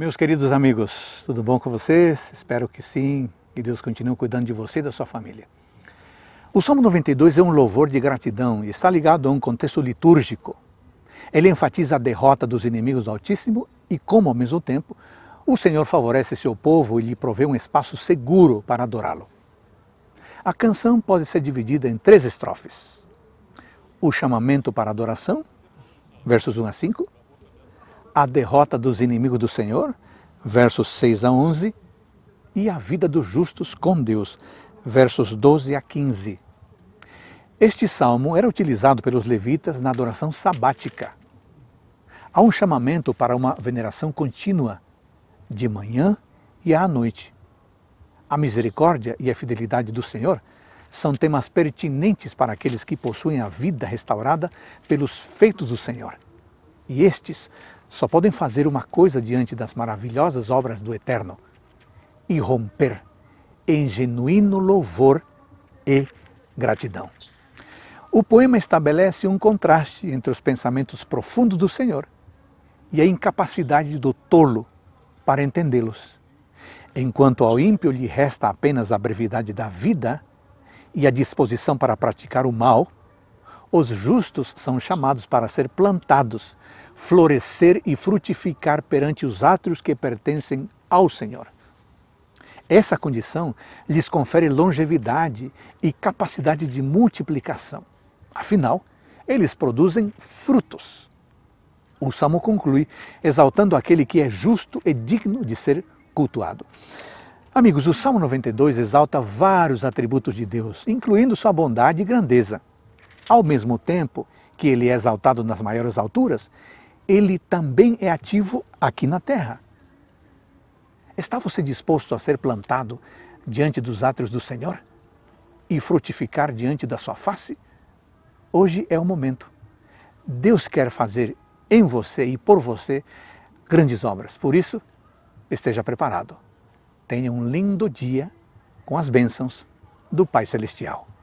Meus queridos amigos, tudo bom com vocês? Espero que sim, que Deus continue cuidando de você e da sua família. O Salmo 92 é um louvor de gratidão e está ligado a um contexto litúrgico. Ele enfatiza a derrota dos inimigos do Altíssimo e como, ao mesmo tempo, o Senhor favorece seu povo e lhe provê um espaço seguro para adorá-lo. A canção pode ser dividida em três estrofes. O chamamento para adoração, versos 1 a 5 a derrota dos inimigos do Senhor, versos 6 a 11, e a vida dos justos com Deus, versos 12 a 15. Este salmo era utilizado pelos levitas na adoração sabática. Há um chamamento para uma veneração contínua, de manhã e à noite. A misericórdia e a fidelidade do Senhor são temas pertinentes para aqueles que possuem a vida restaurada pelos feitos do Senhor. E estes só podem fazer uma coisa diante das maravilhosas obras do Eterno: irromper em genuíno louvor e gratidão. O poema estabelece um contraste entre os pensamentos profundos do Senhor e a incapacidade do tolo para entendê-los. Enquanto ao ímpio lhe resta apenas a brevidade da vida e a disposição para praticar o mal, os justos são chamados para ser plantados florescer e frutificar perante os átrios que pertencem ao Senhor. Essa condição lhes confere longevidade e capacidade de multiplicação. Afinal, eles produzem frutos. O salmo conclui exaltando aquele que é justo e digno de ser cultuado. Amigos, o Salmo 92 exalta vários atributos de Deus, incluindo sua bondade e grandeza. Ao mesmo tempo que ele é exaltado nas maiores alturas, ele também é ativo aqui na terra. Está você disposto a ser plantado diante dos átrios do Senhor e frutificar diante da sua face? Hoje é o momento. Deus quer fazer em você e por você grandes obras. Por isso, esteja preparado. Tenha um lindo dia com as bênçãos do Pai Celestial.